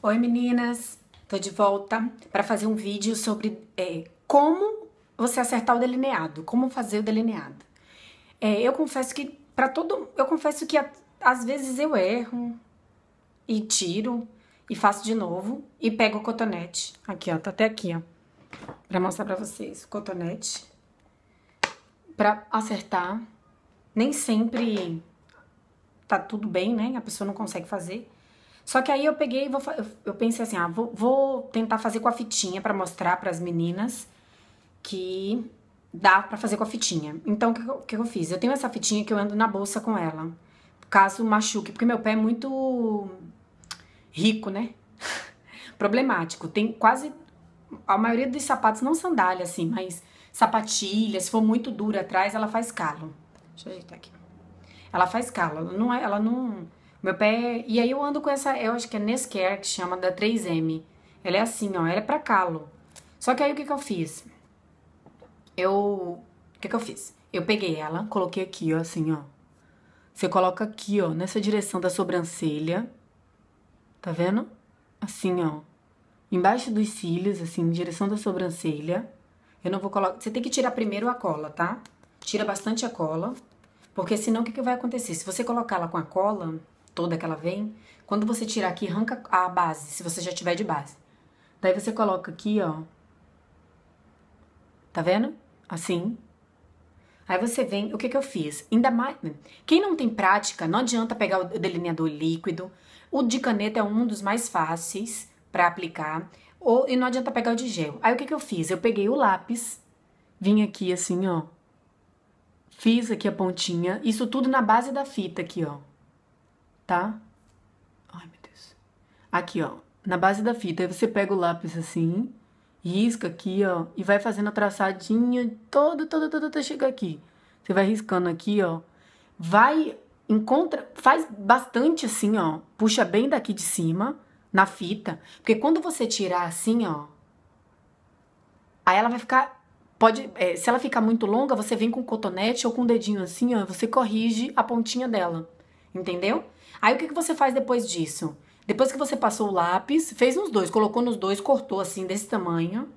Oi meninas, tô de volta para fazer um vídeo sobre é, como você acertar o delineado, como fazer o delineado. É, eu confesso que para todo, eu confesso que a, às vezes eu erro e tiro e faço de novo e pego o cotonete. Aqui ó, tá até aqui ó, para mostrar para vocês o cotonete para acertar. Nem sempre tá tudo bem, né? A pessoa não consegue fazer. Só que aí eu peguei e vou, eu pensei assim, ah, vou, vou tentar fazer com a fitinha para mostrar para as meninas que dá para fazer com a fitinha. Então, o que, que, eu fiz? Eu tenho essa fitinha que eu ando na bolsa com ela, caso machuque, porque meu pé é muito rico, né? Problemático. Tem quase a maioria dos sapatos não sandália assim, mas sapatilha, se for muito dura atrás, ela faz calo. Deixa eu ajeitar aqui. Ela faz calo, ela não é, ela não meu pé. E aí eu ando com essa. Eu acho que é Nesquer que chama da 3M. Ela é assim, ó. Ela é pra calo. Só que aí o que, que eu fiz? Eu. O que, que eu fiz? Eu peguei ela, coloquei aqui, ó, assim, ó. Você coloca aqui, ó, nessa direção da sobrancelha. Tá vendo? Assim, ó. Embaixo dos cílios, assim, em direção da sobrancelha. Eu não vou colocar. Você tem que tirar primeiro a cola, tá? Tira bastante a cola. Porque senão o que, que vai acontecer? Se você colocar ela com a cola, toda que ela vem, quando você tirar aqui, arranca a base, se você já tiver de base. Daí você coloca aqui, ó. Tá vendo? Assim. Aí você vem, o que que eu fiz? Ainda mais, quem não tem prática, não adianta pegar o delineador líquido. O de caneta é um dos mais fáceis para aplicar, ou e não adianta pegar o de gel. Aí o que que eu fiz? Eu peguei o lápis, vim aqui assim, ó. Fiz aqui a pontinha, isso tudo na base da fita aqui, ó tá? Ai, meu Deus. Aqui, ó, na base da fita, aí você pega o lápis assim, risca aqui, ó, e vai fazendo a traçadinha toda, toda, toda, até chegar aqui. Você vai riscando aqui, ó. Vai, encontra, faz bastante assim, ó. Puxa bem daqui de cima, na fita. Porque quando você tirar assim, ó, aí ela vai ficar. Pode, é, se ela ficar muito longa, você vem com cotonete ou com o dedinho assim, ó, você corrige a pontinha dela entendeu? Aí o que, que você faz depois disso? Depois que você passou o lápis, fez nos dois, colocou nos dois, cortou assim desse tamanho,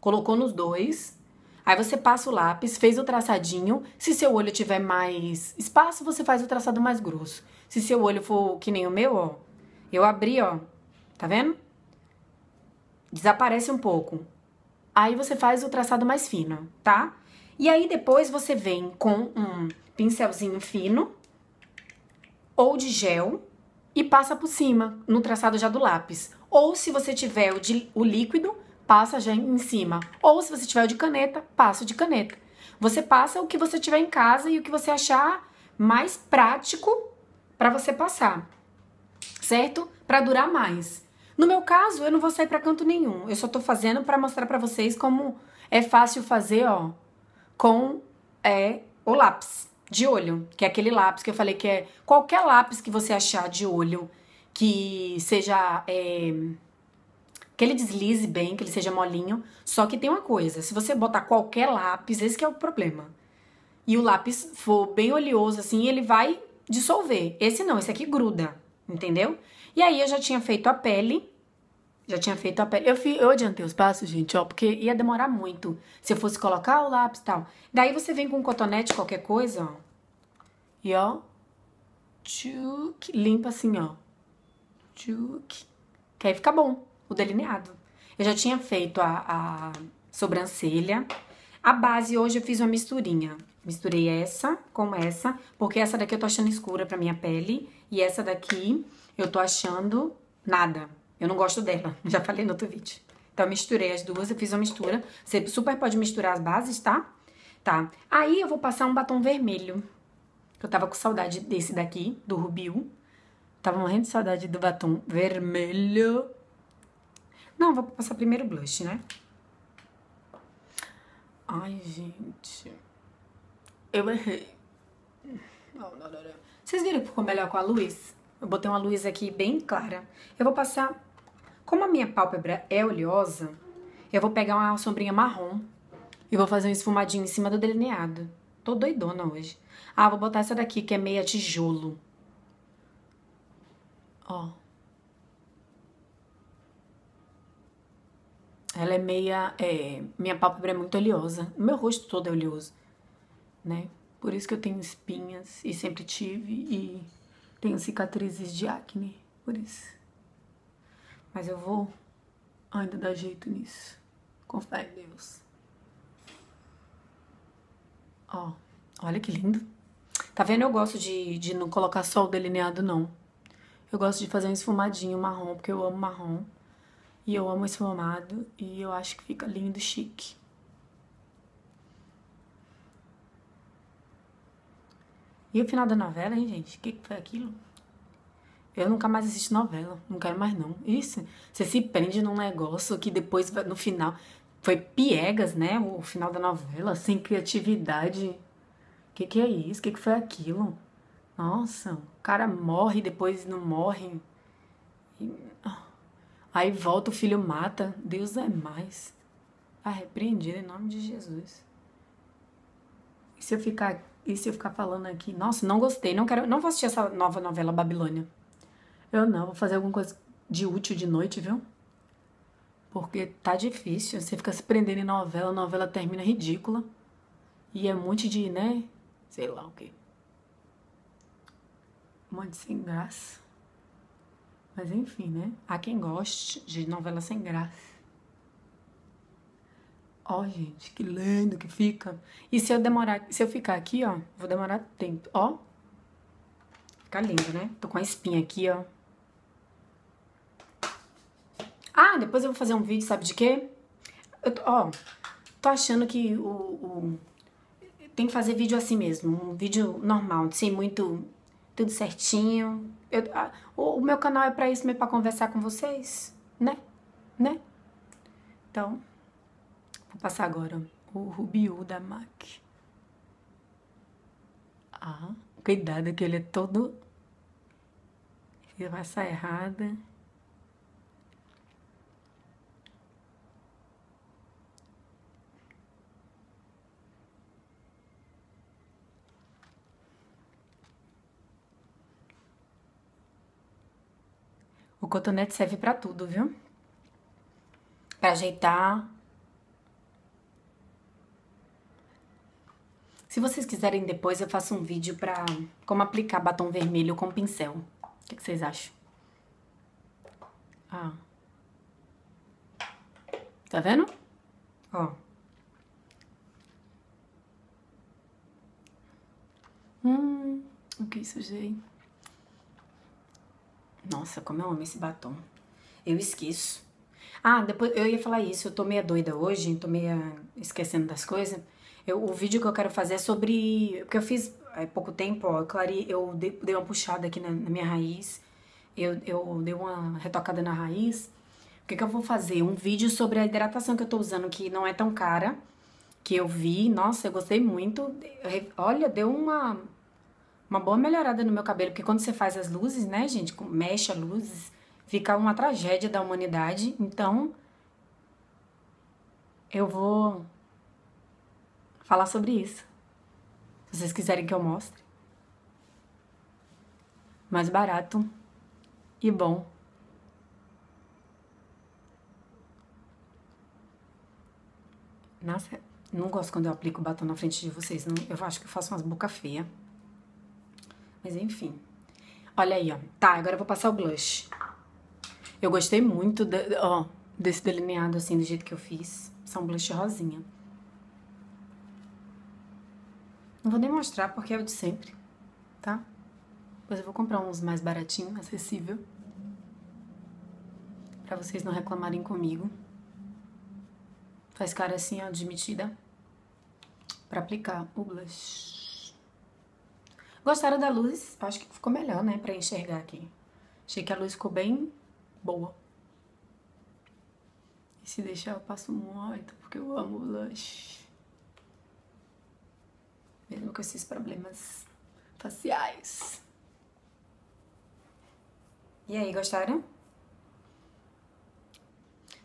colocou nos dois. Aí você passa o lápis, fez o traçadinho. Se seu olho tiver mais espaço, você faz o traçado mais grosso. Se seu olho for que nem o meu, ó, eu abri, ó, tá vendo? Desaparece um pouco. Aí você faz o traçado mais fino, tá? E aí depois você vem com um pincelzinho fino, ou de gel e passa por cima, no traçado já do lápis. Ou se você tiver o, de, o líquido, passa já em cima. Ou se você tiver o de caneta, passa o de caneta. Você passa o que você tiver em casa e o que você achar mais prático para você passar, certo? Para durar mais. No meu caso, eu não vou sair para canto nenhum. Eu só tô fazendo para mostrar para vocês como é fácil fazer, ó, com é, o lápis de olho, que é aquele lápis que eu falei que é qualquer lápis que você achar de olho, que seja. É, que ele deslize bem, que ele seja molinho. Só que tem uma coisa: se você botar qualquer lápis, esse é o problema. E o lápis for bem oleoso, assim, ele vai dissolver. Esse não, esse aqui gruda, entendeu? E aí eu já tinha feito a pele já tinha feito a pele. Eu, fui, eu adiantei os passos, gente, ó, porque ia demorar muito. Se eu fosse colocar o lápis e tal. Daí você vem com um cotonete, qualquer coisa, ó. E ó. Tchuc, limpa assim, ó. Tchuc. Que aí fica bom o delineado. Eu já tinha feito a, a sobrancelha. A base hoje eu fiz uma misturinha. Misturei essa com essa, porque essa daqui eu tô achando escura pra minha pele. E essa daqui eu tô achando nada. Eu não gosto dela, já falei no outro vídeo. Então, misturei as duas, eu fiz uma mistura. Você super pode misturar as bases, tá? Tá. Aí, eu vou passar um batom vermelho. Eu tava com saudade desse daqui, do Rubiu. Tava morrendo de saudade do batom vermelho. Não, vou passar primeiro o blush, né? Ai, gente. Eu errei. Não, não, não, Vocês viram que ficou melhor com a luz? Eu botei uma luz aqui bem clara. Eu vou passar como a minha pálpebra é oleosa, eu vou pegar uma sombrinha marrom e vou fazer um esfumadinho em cima do delineado. Tô doidona hoje. Ah, vou botar essa daqui que é meia tijolo. Ó. Ela é meia. É, minha pálpebra é muito oleosa. Meu rosto todo é oleoso, né? Por isso que eu tenho espinhas e sempre tive e tenho cicatrizes de acne. Por isso. Mas eu vou ainda dar jeito nisso. Com fé em Deus. Ó, olha que lindo. Tá vendo? Eu gosto de, de não colocar só o delineado, não. Eu gosto de fazer um esfumadinho marrom, porque eu amo marrom. E eu amo esfumado. E eu acho que fica lindo, chique. E o final da novela, hein, gente? O que, que foi aquilo? Eu nunca mais assisto novela, não quero mais não. Isso, você se prende num negócio que depois, no final, foi piegas, né? O final da novela, sem criatividade. O que, que é isso? O que, que foi aquilo? Nossa, o cara morre, depois não morre. E... Ah, aí volta, o filho mata. Deus é mais. Tá repreendido em nome de Jesus. E se eu ficar, e se eu ficar falando aqui? Nossa, não gostei, não quero, não vou assistir essa nova novela Babilônia. Eu não, vou fazer alguma coisa de útil de noite, viu? Porque tá difícil. Você fica se prendendo em novela, a novela termina ridícula. E é um monte de, né? Sei lá o quê. Um monte sem graça. Mas enfim, né? Há quem goste de novela sem graça. Ó, oh, gente, que lindo que fica. E se eu demorar, se eu ficar aqui, ó, vou demorar tempo. Ó. Fica lindo, né? Tô com a espinha aqui, ó. Ah, depois eu vou fazer um vídeo, sabe de quê? Eu, ó, tô achando que o, o, Tem que fazer vídeo assim mesmo, um vídeo normal, sem muito... Tudo certinho. Eu, a, o, o, meu canal é pra isso mesmo, pra conversar com vocês, né? Né? Então, vou passar agora o Rubiu da MAC. Ah, cuidado que ele é todo... Ele vai sair errada. O cotonete serve para tudo, viu? Para ajeitar. Se vocês quiserem depois, eu faço um vídeo para como aplicar batom vermelho com pincel. O que, que vocês acham? Ah. Tá vendo? Ó. Hum, o que sujei? Nossa, como eu amo esse batom. Eu esqueço. Ah, depois eu ia falar isso. Eu tô meia doida hoje, tô meia esquecendo das coisas. Eu, o vídeo que eu quero fazer é sobre. Porque eu fiz há pouco tempo, ó. Eu, eu dei, dei, uma puxada aqui na, na minha raiz. Eu, eu, dei uma retocada na raiz. O que, que eu vou fazer? Um vídeo sobre a hidratação que eu tô usando, que não é tão cara. Que eu vi. Nossa, eu gostei muito. Olha, deu uma uma boa melhorada no meu cabelo, porque quando você faz as luzes, né, gente, mexe as luzes, fica uma tragédia da humanidade. Então, eu vou falar sobre isso. Se vocês quiserem que eu mostre. Mais barato e bom. Nossa, não gosto quando eu aplico batom na frente de vocês. Não, eu acho que eu faço umas boca feia. Mas enfim. Olha aí, ó. Tá, agora eu vou passar o blush. Eu gostei muito de, ó, desse delineado assim, do jeito que eu fiz. São blush rosinha. Não vou nem mostrar porque é o de sempre, tá? Depois eu vou comprar uns mais baratinho, acessível. Pra vocês não reclamarem comigo. Faz cara assim, ó, de metida. Pra aplicar o blush. Gostaram da luz? Acho que ficou melhor, né? Pra enxergar aqui. Achei que a luz ficou bem boa. E se deixar, eu passo muito, porque eu amo blush. Mesmo com esses problemas faciais. E aí, gostaram?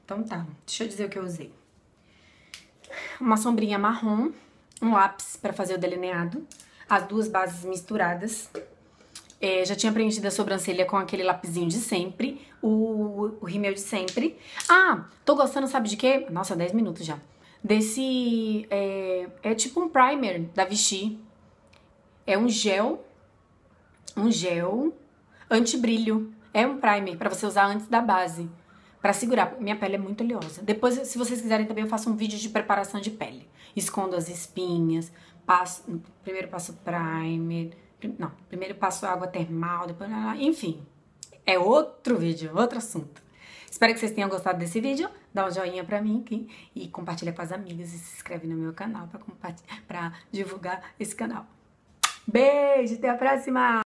Então tá, deixa eu dizer o que eu usei. Uma sombrinha marrom, um lápis pra fazer o delineado, as duas bases misturadas. É, já tinha preenchido a sobrancelha com aquele lapizinho de sempre, o, o rímel de sempre. Ah, tô gostando, sabe de quê? Nossa, 10 minutos já. Desse. É, é tipo um primer da Vichy. É um gel. Um gel anti-brilho. É um primer para você usar antes da base para segurar. Minha pele é muito oleosa. Depois, se vocês quiserem também, eu faço um vídeo de preparação de pele. Escondo as espinhas, passo, primeiro passo primer, não, primeiro passo água termal, depois, enfim. É outro vídeo, outro assunto. Espero que vocês tenham gostado desse vídeo. Dá um joinha pra mim aqui e compartilha com as amigas e se inscreve no meu canal pra, pra divulgar esse canal. Beijo, até a próxima!